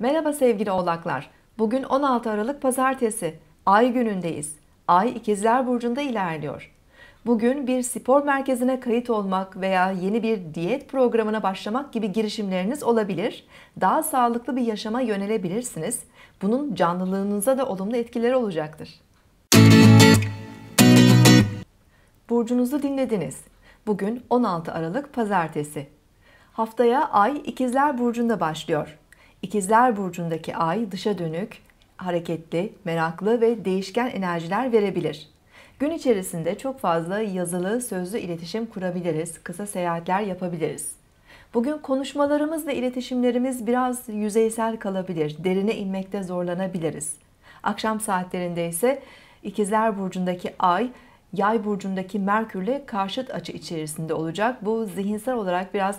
Merhaba sevgili oğlaklar. Bugün 16 Aralık Pazartesi. Ay günündeyiz. Ay ikizler burcunda ilerliyor. Bugün bir spor merkezine kayıt olmak veya yeni bir diyet programına başlamak gibi girişimleriniz olabilir. Daha sağlıklı bir yaşama yönelebilirsiniz. Bunun canlılığınıza da olumlu etkileri olacaktır. Burcunuzu dinlediniz. Bugün 16 Aralık Pazartesi. Haftaya Ay İkizler Burcu'nda başlıyor. İkizler burcundaki ay dışa dönük, hareketli, meraklı ve değişken enerjiler verebilir. Gün içerisinde çok fazla yazılı, sözlü iletişim kurabiliriz, kısa seyahatler yapabiliriz. Bugün konuşmalarımız ve iletişimlerimiz biraz yüzeysel kalabilir, derine inmekte zorlanabiliriz. Akşam saatlerinde ise İkizler burcundaki ay Yay burcundaki Merkürle karşıt açı içerisinde olacak. Bu zihinsel olarak biraz